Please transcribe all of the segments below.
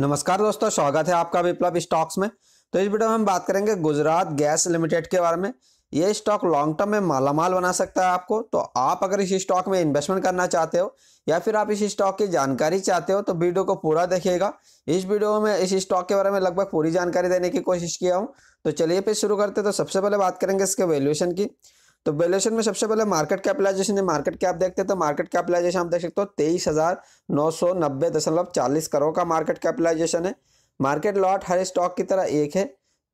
नमस्कार दोस्तों स्वागत है आपका विप्लव स्टॉक्स में तो इस वीडियो में हम बात करेंगे गुजरात गैस लिमिटेड के बारे में ये स्टॉक लॉन्ग टर्म में मालामाल बना सकता है आपको तो आप अगर इस स्टॉक में इन्वेस्टमेंट करना चाहते हो या फिर आप इस स्टॉक की जानकारी चाहते हो तो वीडियो को पूरा देखिएगा इस वीडियो में इस स्टॉक के बारे में लगभग पूरी जानकारी देने की कोशिश किया हूँ तो चलिए फिर शुरू करते तो सबसे पहले बात करेंगे इसके वैल्यूएशन की तो वैल्यूएशन में सबसे पहले मार्केट कैपिटलाइजेशन है मार्केट कैप देखते हैं तो मार्केट कैपिटलाइजेशन आप देख सकते हो तेईस हजार नौ सौ नब्बे दशमलव चालीस करोड़ का मार्केट कैपिटलाइजेशन है मार्केट लॉट हर स्टॉक की तरह एक है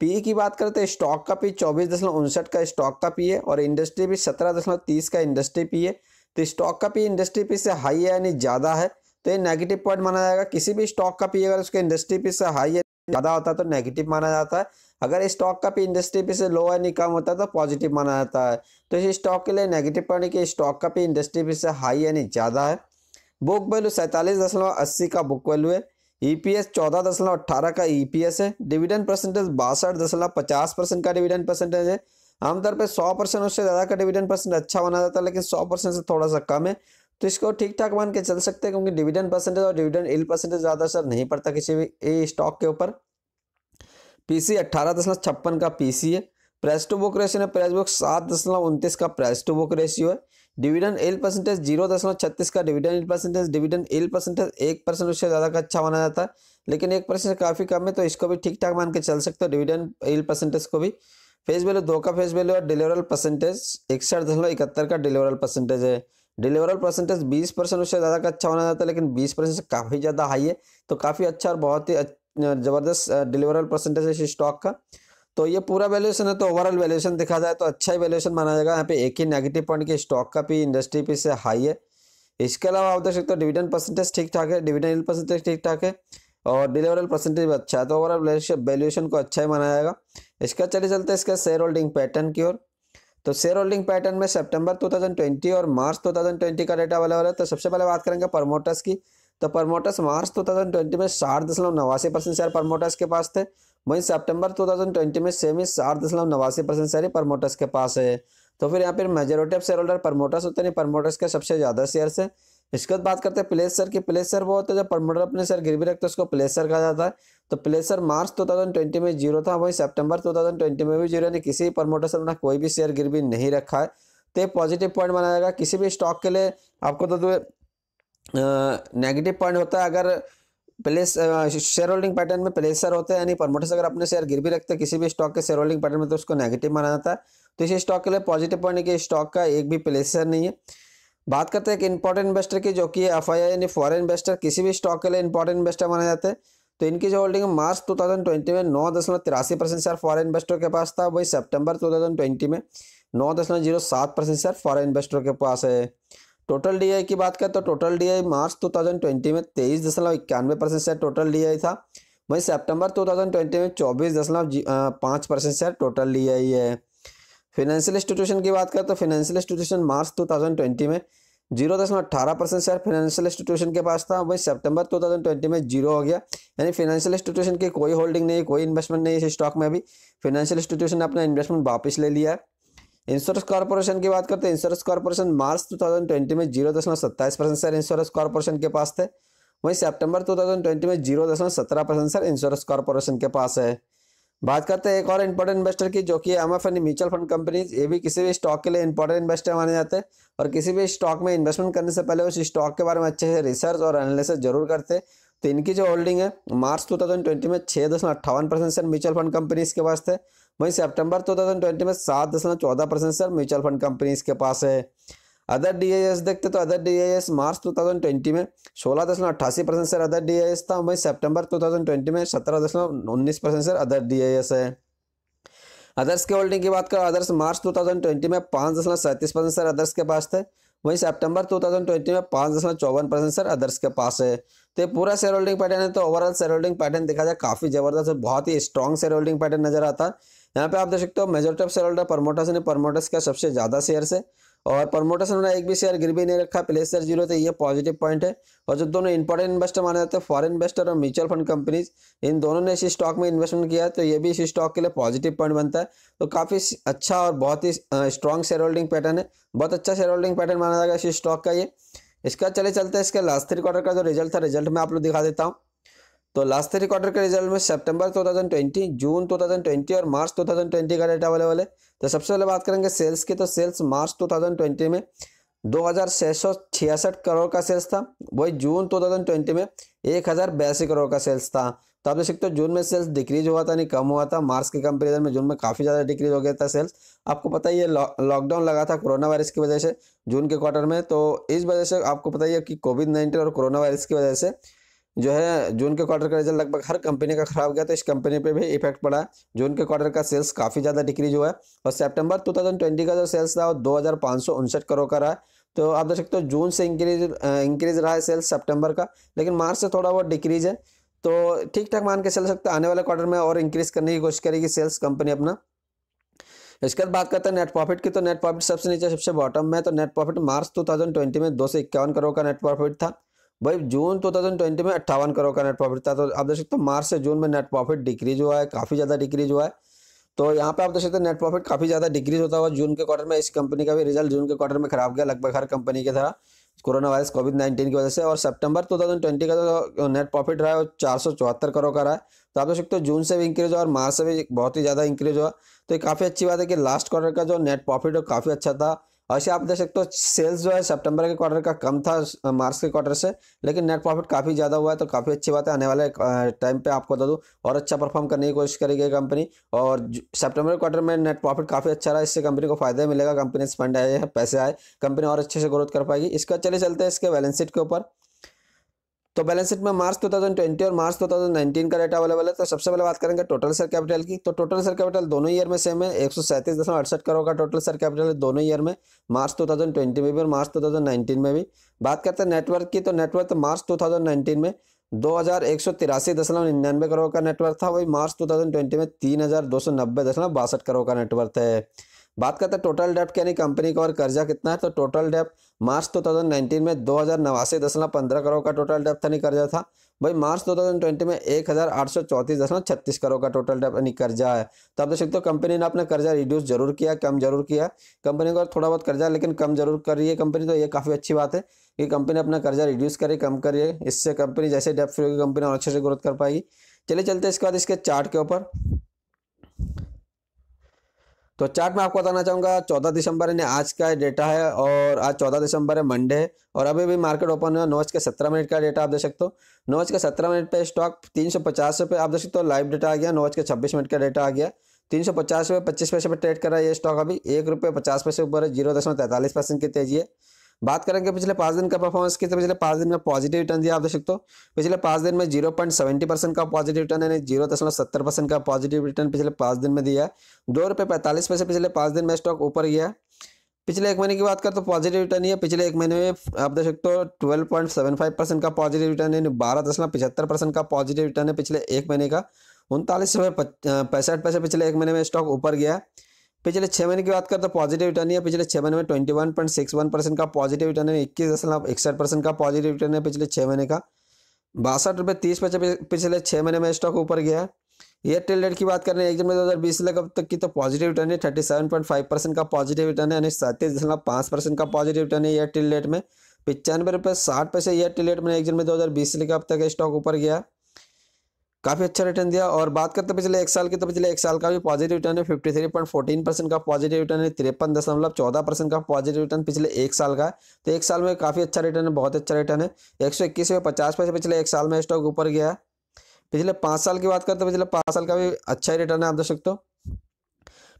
पी की बात करें तो स्टॉक का पी चौबीस दशमलव उनसठ का स्टॉक का पी है और इंडस्ट्री भी सत्रह दशमलव तीस का इंडस्ट्री पी है तो स्टॉक का पी इंडस्ट्री पी से हाई है यानी ज़्यादा है तो ये नेगेटिव पॉइंट माना जाएगा किसी भी स्टॉक का पी अगर उसके इंडस्ट्री पी से हाई है ज़्यादा होता है तो नेगेटिव माना जाता है अगर स्टॉक का भी इंडस्ट्री पे से लो यानी कम होता है तो पॉजिटिव माना जाता है तो इस स्टॉक के लिए नेगेटिव पढ़ने कि स्टॉक का भी इंडस्ट्री पे से हाई यानी ज़्यादा है बुक वैल्यू सैंतालीस दशमलव अस्सी का बुक वैल्यू है ईपीएस e चौदह दशमलव अट्ठारह का ईपीएस e है डिविडेंड परसेंटेज बासठ दशमलव पचास परसेंट का डिविडेंड परसेंटेज है आमतौर पर सौ परसेंट उससे ज़्यादा का डिविडेंड परसेंट अच्छा माना जाता है लेकिन सौ परसेंट से थोड़ा सा कम है तो इसको ठीक ठाक मान के चल सकते हैं क्योंकि डिविडेंड परसेंटेज और डिविडेंड इल परसेंटेज ज़्यादा असर नहीं पड़ता किसी भी ए स्टॉक के ऊपर पीसी अट्ठारह दशमलव छप्पन का पीसी है प्रेस टू बुक रेशियो है प्रेस बुक सात दशमलव उनतीस का प्रेस टू बुक रेशियो है डिविडेंड एल परसेंटेज जीरो दशमलव छत्तीस का dividend yield percentage dividend yield percentage एक परसेंट उससे ज़्यादा का अच्छा माना जाता है लेकिन एक परसेंट काफ़ी कम है तो इसको भी ठीक ठाक मान के चल सकते हो डिविडेंड एल परसेंटेज को भी फेस वैल्यू दो का फेस वैल्यू और डिलीवरल परसेंटेज इकसठ दशमलव इकहत्तर का डिलीवरल परसेंटेज है डिलीवरल परसेंटेज 20 परसेंट उससे ज़्यादा का अच्छा होना जाता है लेकिन 20 परसेंट से काफ़ी ज़्यादा हाई है तो काफ़ी अच्छा और बहुत ही ज़बरदस्त डिलीवरल परसेंटेज है इस स्टॉक का तो ये पूरा वैल्यूएशन है तो ओवरऑल वैल्यूएशन दिखा जाए तो अच्छा ही वैल्यूएशन माना जाएगा यहाँ पे एक ही नेगेटिव पॉइंट के स्टॉक का भी इंडस्ट्री पी से हाई है इसके अलावा आप देख सकते हो डिविडेंड परसेंटेज ठीक ठाक है डिविडेंड परसेंटेज ठीक ठाक है और डिलीवरल परसेंटेज भी अच्छा है तो ओवरऑल वैल्यूएशन को अच्छा ही माना जाएगा इसका चले चलते इसका शेयर होल्डिंग पैटर्न की ओर तो शेयर होल्डिंग पैटर्न में सितंबर 2020 और मार्च 2020 का डेटा अवेलेबल है तो सबसे पहले बात करेंगे प्रमोटर्स की तो प्रमोटर्स मार्च 2020 में साठ दशमलव नवासी परसेंट शेयर प्रमोटर्स के पास थे वहीं सितंबर 2020 में सेमी साठ दशमलव नवासी परसेंट शेयर प्रमोटर्स के पास है तो फिर यहाँ पर majority of shareholder promoters होते हैं प्रमोटर्स के सबसे ज़्यादा शेयर है इसके बाद बात करते हैं प्लेसर की प्लेसर वो होता है जब परमोटर अपने सर गिरवी रखते हैं उसको प्लेसर कहा जाता है तो प्लेसर मार्च 2020 में जीरो था वहीं सितंबर 2020 में भी जीरो यानी किसी भी से अपना कोई भी शेयर गिरवी नहीं रखा है तो ये पॉजिटिव पॉइंट माना जाएगा किसी भी स्टॉक के लिए आपको तो, तो नेगेटिव पॉइंट होता है अगर प्लेस शेयर होल्डिंग पैटर्न में प्लेसर होते हैं यानी प्रमोटर्स अगर अपने शेयर गिर भी रखते हैं किसी भी स्टॉक के शेयर होल्डिंग पैटर्न में तो उसको नेगेटिव माना जाता है तो इसी स्टॉक के लिए पॉजिटिव पॉइंट है कि स्टॉक का एक भी प्लेसर नहीं है बात करते हैं एक इंपॉर्टेंट इन्वेस्टर की जो कि एफ आई यानी फॉरेन इन्वेस्टर किसी भी स्टॉक के लिए इंपॉर्टेंट इन्वेस्टर माने जाते हैं तो इनकी जो होल्डिंग मार्च 2020 में नौ दशमलव तिरासी परसेंट शेयर फॉरन इन्वेस्टर के पास था वही सितंबर 2020 में नौ दशमलव जीरो सात परसेंट शेयर फॉरन इन्वेस्टर के पास है टोटल डी की बात करें तो टोटल डी मार्च टू में तेईस दशमलव इक्यानवे परसेंट शेयर टोटल डी था वही सेप्टेम्बर टू में चौबीस दशमलव पाँच परसेंट शेयर टोटल डी है फाइनेंशियल इंस्टीट्यूशन की बात करें तो फाइनेंशियल इंस्टीट्यूशन मार्च 2020 में जीरो दशमलव अठारह परसेंट शेयर फाइनेंशियल इंस्टीट्यूशन के पास था वही सितंबर 2020 में जीरो हो गया यानी फाइनेंशियल इंस्टीट्यूशन की कोई होल्डिंग नहीं कोई इन्वेस्टमेंट नहीं इस स्टॉक में अभी फाइनेंशियल इंस्टीट्यूशन ने अपना इन्वेस्टमेंट वापस ले लिया है इंश्योरेंस कॉर्पोरेशन की बात करते इंश्योरेंस कॉर्पोरेशन मार्च टू में जीरो दशमलव सत्ताईस परसेंट शेयर इंश्योरेंस कॉर्पोरेशन के पास थे वहीं सेप्टेम्बर टू में जीरो दशमलव सत्रह परसेंट शेयर इंश्योरेंस कॉर्पोरेशन के पास है बात करते हैं एक और इंपॉर्टेंट इन्वेस्टर की जो कि M F N mutual fund companies ये भी किसी भी स्टॉक के लिए इंपॉर्टेंट इन्वेस्टर माने जाते हैं और किसी भी स्टॉक में इन्वेस्टमेंट करने से पहले उस स्टॉक के बारे में अच्छे से रिसर्च और एनालिसिस जरूर करते हैं तो इनकी जो होल्डिंग है मार्च 2020 में छः दशमलव अट्ठावन percent sir mutual fund companies के पास थे वहीं सितंबर 2020 में सात दशमलव चौदह percent sir mutual fund companies के पास है अदर डीआईएस देखते तो अदर डीआईएस मार्च 2020 में सोलह दशमलव अट्ठासी परसेंट सर अदर डीआईएस था वही सितंबर 2020 में सत्रह दशमलव उन्नीस परसेंट सर अदर डीआईएस है अदर्स के होल्डिंग की बात करो अदर्स मार्च 2020 में पाँच दशमलव सैंतीस परसेंट सर अदर्स के पास थे वहीं सितंबर 2020 में पाँच दशमलव चौवन परसेंट सर अदर्स के पास है तो ये पूरा शेयर होल्डिंग पैटर्न है तो ओवरऑल शेयर होल्डिंग पैटर्न देखा जाए काफ़ी जबरदस्त बहुत ही स्ट्रॉन्ग शेयर होल्डिंग पैटर्न नजर आता है यहाँ पे आप देख सकते हो majority of shareholder promoters ने प्रमोटर्स का सबसे ज़्यादा शेयर है और प्रमोटर्स उन्होंने एक भी शेयर गिरवी नहीं रखा प्लेस शेयर जीरो थे ये पॉजिटिव पॉइंट है और जो दोनों इंपॉर्टेंट इन्वेस्टर माने जाते हैं फॉरन इन्वेस्टर और म्यूचुअल फंड कंपनीज इन दोनों ने इस स्टॉक में इन्वेस्टमेंट किया तो ये भी इस स्टॉक के लिए पॉजिटिव पॉइंट बनता है तो काफ़ी अच्छा और बहुत ही स्ट्रॉन्ग शेयर होल्डिंग पैटर्न है बहुत अच्छा शेयर होल्डिंग पैटर्न माना जाएगा इस स्टॉक का ये इसका चले चलते इसका लास्ट थ्री क्वार्टर का जो रिजल्ट था रिजल्ट में आप लोग दिखा देता हूँ तो लास्ट थ्री क्वार्टर के रिजल्ट में सितंबर 2020 जून 2020 और मार्च 2020 का डेटा अवेलेबल है तो सबसे पहले बात करेंगे सेल्स की तो सेल्स मार्च 2020 में दो करोड़ का सेल्स था वही जून 2020 में एक करोड़ का सेल्स था तो आप देख सकते हो जून में सेल्स डिक्रीज हुआ था नहीं कम हुआ था मार्च के कंपेरिजन में जून में काफ़ी ज़्यादा डिक्रीज हो गया था सेल्स आपको पता ही है लॉकडाउन लौ, लगा था कोरोना वायरस की वजह से जून के क्वार्टर में तो इस वजह से आपको पता ही है कि कोविड नाइन्टीन और कोरोना वायरस की वजह से जो है जून के क्वार्टर का रिजल्ट लगभग हर कंपनी का खराब गया तो इस कंपनी पे भी इफेक्ट पड़ा जून के क्वार्टर का सेल्स काफ़ी ज़्यादा डिक्रीज हुआ है और सितंबर 2020 का जो सेल्स था वो दो करोड़ का रहा है तो आप देख सकते हो जून से इंक्रीज इंक्रीज रहा है सेल्स सेप्टेम्बर का लेकिन मार्च से थोड़ा बहुत डिक्रीज है तो ठीक ठाक मान के चल सकते आने वाले क्वार्टर में और इंक्रीज करने की कोशिश करेगी सेल्स कंपनी अपना इसके बाद बात करते हैं नेट प्रॉफिट की तो नेट प्रॉफिट सबसे नीचे सबसे बॉटम में तो नेट प्रॉफिट मार्च 2020 में दो सौ इक्यावन करोड़ का नेट प्रॉफिट था भाई जून 2020 में अट्ठावन करोड़ का नेट प्रॉफिट था तो आप देख सकते हो मार्च से जून में नेट प्रॉफिट डिक्रीज हुआ है काफ़ी ज़्यादा डिक्रीज हुआ है तो यहाँ पे आप देख सकते हो नेट प्रॉफिट काफ़ी ज़्यादा डिक्रीज होता हुआ जून के क्वार्टर में इस कंपनी का भी रिजल्ट जून के क्वार्टर में खराब गया लगभग हर कंपनी के तरह कोरोना वायरस कोविड नाइन्टीन की वजह से और सेप्टेम्बर टू का जो नेट प्रॉफिट रहा है वो चार करोड़ का रहा है तो आप देख सकते हो जून से भी इंक्रीज हुआ और मार्च से भी बहुत ही ज़्यादा इंक्रीज हुआ तो ये काफ़ी अच्छी बात है कि लास्ट क्वार्टर का जो नेट प्रॉफिट काफ़ी अच्छा था ऐसे आप देख सकते हो सेल्स जो है सितंबर के क्वार्टर का कम था मार्च के क्वार्टर से लेकिन नेट प्रॉफिट काफ़ी ज़्यादा हुआ है तो काफ़ी अच्छी बात है आने वाले टाइम पे आपको बता दूँ और अच्छा परफॉर्म करने की कोशिश करेगी कंपनी और सितंबर के क्वार्टर में नेट प्रॉफिट काफ़ी अच्छा रहा इससे कंपनी को फायदा मिलेगा कंपनी से फंड आए हैं पैसे आए कंपनी और अच्छे से ग्रोथ कर पाएगी इसका चले चलते हैं इसके बैलेंस शीट के ऊपर तो बैलेंस शीट में मार्च 2020 और मार्च 2019 का डेटा अवेलेबल है तो सबसे पहले बात करेंगे टोटल सर कैपिटल की तो टोटल सर कैपिटल दोनों ईयर में सेम है एक करोड़ का टोटल सर कैपिटल है दोनों ईयर में मार्च 2020 में भी और मार्च 2019 में भी बात करते हैं नेटवर्क की तो नेटवर्क मार्च टू में दो हज़ार एक सौ तिरासी दशमलव निन्यानवे करोड़ का नेटवर्क था वही मार्च 2020 में तीन हज़ार दो सौ नब्बे दशमलव बासठ करोड़ का नेटवर्क है बात करते हैं टोटल डेप्ट यानी कंपनी का और कर्जा कितना है तो टोटल डेप्ट मार्च टू थाउजेंड नाइनटीन में दो हज़ार नवासी दशमलव पंद्रह करोड़ का टोटल डेप्ट यानी कर्जा था भाई मार्च टू थाउजेंड ट्वेंटी में एक हज़ार आठ सौ चौतीस दशमलव छत्तीस करोड़ का टोटल डेप्ट यानी कर्जा है तो आप देख सकते हो कंपनी ने अपना कर्जा रिड्यूस जरूर किया कम जरूर किया कंपनी को थोड़ा बहुत कर्जा लेकिन कम जरूर कर रही है कंपनी तो ये काफ़ी अच्छी बात है कि कंपनी अपना कर्जा रिड्यूस करे कम करिए इससे कंपनी जैसे डेप्ट फ्री होगी कंपनी और अच्छे से ग्रोथ कर पाएगी चलिए चलते इसके बाद इसके चार्ट के ऊपर तो चार्ट में आपको बताना चाहूंगा चौदह दिसंबर यानी आज का डेटा है और आज चौदह दिसंबर है मंडे है और अभी भी मार्केट ओपन हुआ नौ के सत्रह मिनट का डेटा आप देख सकते हो नौज के सत्रह मिनट पे स्टॉक तीन सौ पचास रुपये आप देख सकते हो लाइव डेटा आ गया नौ के छब्बीस मिनट का डेटा आ गया तीन सौ पचास रुपये पच्चीस पैसे पर ट्रेड कर रहा है ये स्टॉक अभी एक रुपये पचास पैसे ऊपर है जीरो दशमलव तैंतालीस परसेंट की तेजी है बात करेंगे पिछले पांच दिन का परफॉर्मेंस की तो पिछले पांच दिन में पॉजिटिव रिटर्न दिया आप देख सकते हो पिछले पांच दिन में जीरो पॉइंट सेवेंटी परसेंट का पॉजिटिव रिटर्न यानी जीरो दशमलव सत्तर परसेंट का पॉजिटिव रिटर्न पिछले पांच दिन में दिया है दो रुपये पैंतालीस पैसे पिछले पांच दिन में स्टॉक ऊपर गया पिछले एक महीने की बात कर तो पॉजिटिव रिटर्न ही है पिछले एक महीने में आप देख सकते हो twelve point seven five percent का पॉजिटिव रिटर्न यानी बारह दशमलव पचहत्तर परसेंट का पॉजिटिव रिटर्न है पिछले एक महीने का उनतालीस रुपये पैंसठ पैसे पिछले एक महीने में स्टॉक ऊपर गया है पिछले छह महीने की बात करें तो पॉजिटिव रिटर्न है पिछले छह महीने में twenty one point six one percent का पॉजिटिव रिटर्न है इक्कीस दशमलव इकसठ परसेंट का पॉजिटिव रिटर्न है पिछले छह महीने का बासठ रुपये तीस पैसे पिछले छह महीने में स्टॉक ऊपर गया है एयरटेल रेट की बात करें एक जनवरी दो हज़ार बीस लग अब तक की तो पॉजिटिव रिटर्न है thirty seven point five percent का पॉजिटिव रिटर्न है यानी सैंतीस दशमलव पाँच परसेंट का पॉजिटिव रिटर्न है एयरटेल रेट में पचानवे रुपये साठ पैसे एयरटेल रेट में एक जनवरी दो हज़ार बीस लेकर अब तक स्टॉक ऊपर गया है काफ़ी अच्छा रिटर्न दिया और बात करते पिछले एक साल की तो पिछले एक साल का भी पॉजिटिव रिटर्न है fifty three point fourteen percent का पॉजिटिव रिटर्न है तिरपन दशमलव चौदह परसेंट का पॉजिटिव रिटर्न पिछले एक साल का है तो एक साल में काफ़ी अच्छा रिटर्न है बहुत अच्छा रिटर्न है एक सौ इक्कीस में पचास पैसे पिछले एक साल में स्टॉक ऊपर गया है पिछले पाँच साल की बात करते पिछले पाँच साल का भी अच्छा रिटर्न है आप देख सकते हो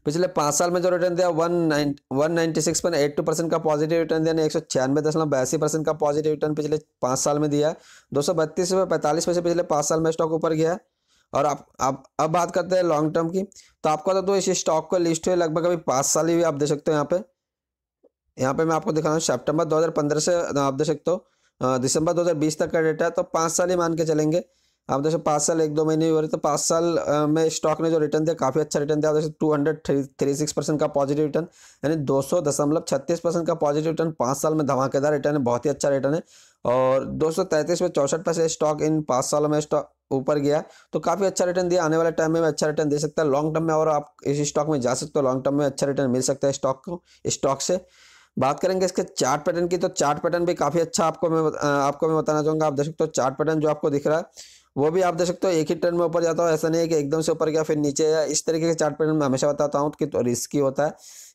पिछले पाँच साल में जो रिटर्न दिया one nine one ninety six point eight two percent का पॉजिटिव रिटर्न दिया एक सौ छियानवे दशमलव बयासी परसेंट का पॉजिटिव रिटर्न पिछले पाँच साल में दिया दो सौ बत्तीस रुपये पैंतालीस पैसे पिछले पाँच साल में स्टॉक ऊपर गया और आप अब अब बात करते हैं लॉन्ग टर्म की तो आपको तो, बता दो इस स्टॉक को लिस्ट हुए लगभग अभी पाँच साल ही आप देख सकते हो यहाँ पे यहाँ पे मैं आपको दिखा रहा हूँ सेप्टेम्बर दो से आप देख सकते हो दिसंबर 2020 तक का डेटा है तो पाँच साल ही मान के चलेंगे आप जैसे पाँच साल एक दो महीने हो रहे तो पाँच साल में स्टॉक ने जो रिटर्न दिया काफ़ी अच्छा रिटर्न दिया जैसे two hundred three three six percent का पॉजिटिव रिटर्न यानी दो सौ दशमलव छत्तीस परसेंट का पॉजिटिव रिटर्न पाँच साल में धमाकेदार रिटर्न है बहुत ही अच्छा रिटर्न है और दो सौ तैंतीस में चौसठ परसेंट स्टॉक इन पाँच साल में स्टॉक ऊपर गया तो काफ़ी अच्छा रिटर्न दिया आने वाले टाइम में अच्छा रिटर्न दे सकता है लॉन्ग टर्म में और आप इस स्टॉक में जा सकते हो लॉन्ग टर्म में अच्छा रिटर्न मिल सकता है स्टॉक को स्टॉक से बात करेंगे इसके चार्ट पैटर्न की तो चार्ट पैटर्न भी काफ़ी अच्छा आपको मैं आपको मैं बताना चाहूँगा आप देख सकते हो चार्ट पैटर्न जो आपको दिख रहा है वो भी आप देख सकते हो एक ही ट्रेंड में ऊपर जाता हो ऐसा नहीं है कि एकदम से ऊपर गया फिर नीचे या इस तरीके के चार्ट पैटर्न में हमेशा बताता हूँ कि तो रिस्की होता है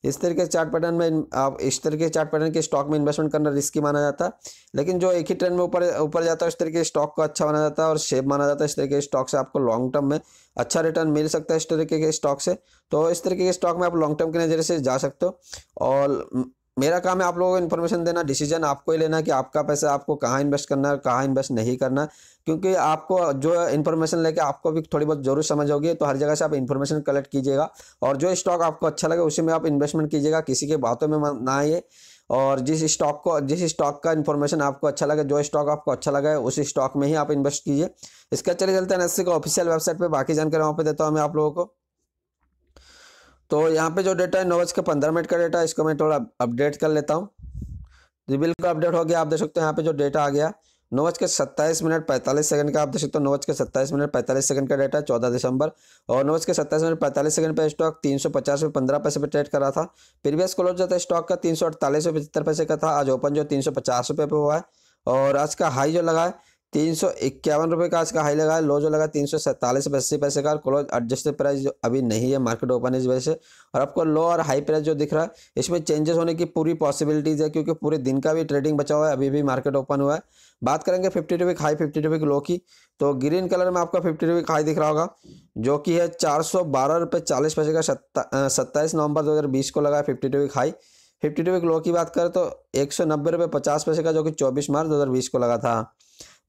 इस तरीके के चार्ट पैटर्न में आप इस तरीके के चार्ट पैटर्न के स्टॉक में इन्वेस्टमेंट करना रिस्की माना जाता है लेकिन जो एक ही ट्रेंड में ऊपर ऊपर जाता है इस तरीके के स्टॉक को अच्छा माना जाता है और शेप माना जाता है इस तरीके के स्टॉक से आपको लॉन्ग टर्म में अच्छा रिटर्न मिल सकता है इस तरीके के स्टॉक से तो इस तरीके के स्टॉक में आप लॉन्ग टर्म के नज़र से जा सकते हो और मेरा काम है आप लोगों को इन्फॉर्मेशन देना डिसीजन आपको ही लेना कि आपका पैसा आपको कहाँ इन्वेस्ट करना है कहाँ इन्वेस्ट नहीं करना क्योंकि आपको जो इन्फॉर्मेशन लेके आपको भी थोड़ी बहुत जरूर समझ होगी तो हर जगह से आप इन्फॉर्मेशन कलेक्ट कीजिएगा और जो स्टॉक आपको अच्छा लगे उसी में आप इन्वेस्टमेंट कीजिएगा किसी के बातों में ना आइए और जिस स्टॉक को जिस स्टॉक का इन्फॉर्मेशन आपको अच्छा लगे जो स्टॉक आपको अच्छा लगा है उस स्टॉक में ही आप इन्वेस्ट कीजिए इसका चले चलते हैं एनएससी का ऑफिशियल वेबसाइट पर बाकी जानकारी वहाँ पर देता हूँ मैं आप लोगों को तो यहाँ पे जो डेटा है नौ बज के पंद्रह मिनट का डेटा है इसको मैं थोड़ा अपडेट कर लेता हूँ जी बिल्कुल अपडेट हो गया आप देख सकते हो यहाँ पे जो डेटा आ गया नौ बज के सत्ताईस मिनट पैंतालीस सेकंड का आप देख सकते हो नौ बज के सत्ताईस मिनट पैंतालीस सेकंड का डेटा चौदह दिसंबर और नौ बज के सत्ताईस मिनट पैंतालीस सेकंड पे स्टॉक तीन सौ पचास रुपये पंद्रह पैसे पर ट्रेड कर रहा था प्रीवियस क्लोज जो था स्टॉक का तीन सौ अड़तालीस रुपये पचहत्तर पैसे का था आज ओपन जो तीन सौ पचास रुपये पे हुआ है और आज का हाई जो लगा है तीन सौ इक्यावन रुपये का आज का हाई लगा है लो जो लगा तीन सौ सैंतालीस अस्सी पैसे का क्लोज एडजस्टेड प्राइस जो अभी नहीं है मार्केट ओपन इस वजह से और आपको लो और हाई प्राइस जो दिख रहा है इसमें चेंजेस होने की पूरी पॉसिबिलिटीज़ है क्योंकि पूरे दिन का भी ट्रेडिंग बचा हुआ है अभी भी मार्केट ओपन हुआ है बात करेंगे fifty two high fifty two low की तो ग्रीन कलर में आपका फिफ्टी टू हाई दिख रहा होगा जो कि है चार सौ बारह चालीस पैसे का सत्ताईस नवंबर दो हज़ार बीस को लगा है fifty two high fifty two low की बात करें तो एक सौ नब्बे पचास पैसे का जो कि चौबीस मार्च दो हज़ार बीस को लगा था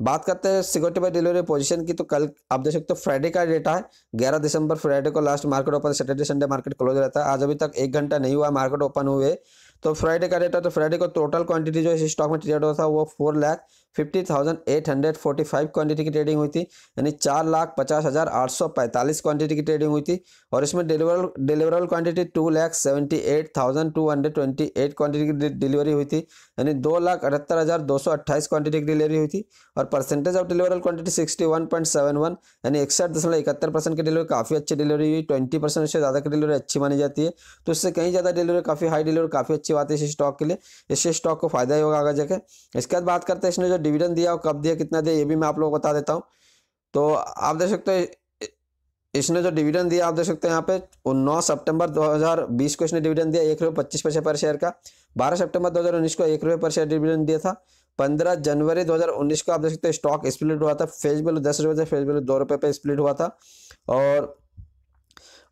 बात करते हैं सिक्योरिटी बाई डिलीवरी पोजीशन की तो कल आप देख सकते हो फ्राइडे का डेटा है ग्यारह दिसंबर फ्राइडे को last market open Saturday Sunday market close रहता है आज अभी तक एक घंटा नहीं हुआ मार्केट ओपन हुए तो फ्राइडे का है तो फ्राइडे को टोटल क्वांटिटी जो इस स्टॉक में ट्रेड हुआ था वो four lakh fifty thousand eight hundred forty five quantity की ट्रेडिंग हुई थी यानी चार लाख पचास हज़ार आठ सौ पैंतालीस क्वांटिटी की ट्रेडिंग हुई थी और इसमें deliver deliverable quantity two lakh seventy eight thousand two hundred twenty eight quantity की डिलीवरी हुई थी यानी दो लाख अठहत्तर हज़ार दो सौ अट्ठाईस क्वांटिटी की डिलीवरी हुई थी और percentage of deliverable quantity sixty one point seven one यानी इकसठ दशमलव इकहत्तर परसेंट की डिलीवरी काफ़ी अच्छी डिलीवरी हुई ट्वेंटी परसेंट से ज़्यादा की डिलीवरी अच्छी मानी जाती है तो उससे कहीं ज़्यादा डिलीवरी काफ़ी हाई डिलीवरी काफ़ी अच्छी अच्छी बात है इसी स्टॉक के लिए इससे स्टॉक को फायदा ही होगा आगे जाकर इसके बाद बात करते हैं इसने जो डिविडेंड दिया कब दिया कितना दिया ये भी मैं आप लोग को बता देता हूँ तो आप देख सकते हो इसने जो डिविडेंड दिया आप देख सकते हैं यहाँ पे नौ सितंबर 2020 को इसने डिविडेंड दिया एक रुपये पच्चीस पैसे पर शेयर का बारह सितंबर 2019 को एक रुपये पर शेयर डिविडेंड दिया था पंद्रह जनवरी 2019 को आप देख सकते हो स्टॉक स्प्लिट हुआ था फेज वैल्यू दस रुपये से फेज वैल्यू दो रुपये पर स्प्लिट हुआ था और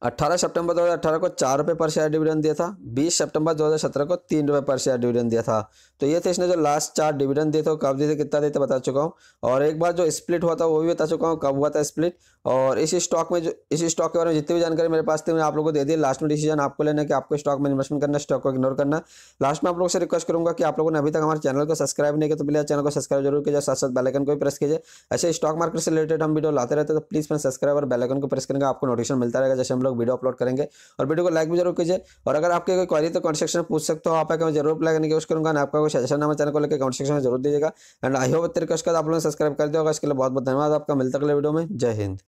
18 सितंबर 2018 को चार रुपये पर शेयर डिविडेंड दिया था 20 सितंबर 2017 को तीन रुपये पर शेयर डिविडेंड दिया था तो ये थे इसने जो लास्ट चार डिविडेंड दिए थे कब दिए थे कितना दिए थे बता चुका हूँ और एक बार जो स्प्लिट हुआ था वो भी बता चुका हूँ कब हुआ था स्प्लिट और इसी स्टॉक में जो इस स्टॉक के बारे में जितनी भी जानकारी मेरे पास थी मैंने आप लोगों को दे दी लास्ट में डिसीजन आपको लेना कि आपको स्टॉक में इन्वेस्टमेंट करना स्टॉक को इग्नोर करना लास्ट में आप लोगों से रिक्वेस्ट करूंगा कि आप लोगों ने अभी तक हमारे चैनल को सब्सक्राइब नहीं किया तो प्लीज चैनल को सब्सक्राइब जरूर कीजिए साथ साथ बेलाइकन को भी प्रेस कीजिए ऐसे स्टॉक मार्केट से रिलेटेड हम वीडियो लाते रहते तो प्लीज मैं सब्सक्राइब और बेलाइकन को प्रेस करेंगे आपको नोटिफिकेशन मिलता रहेगा जैसे हम लोग लोग वीडियो अपलोड करेंगे और वीडियो को लाइक भी जरूर कीजिए और अगर आपके कोई क्वारी तो कमेंट सेक्शन में पूछ सकते हो आपका मैं जरूर अपलाई करने की कोशिश करूँगा आपका कोई सजेशन हमारे चैनल को लेकर कमेंट सेक्शन में जरूर दीजिएगा एंड आई होप तरीके उसके बाद आप लोगों ने सब्सक्राइब कर दिया होगा इसके लिए बहुत बहुत धन्यवाद आपका मिलता अगले वीडियो में जय हिंद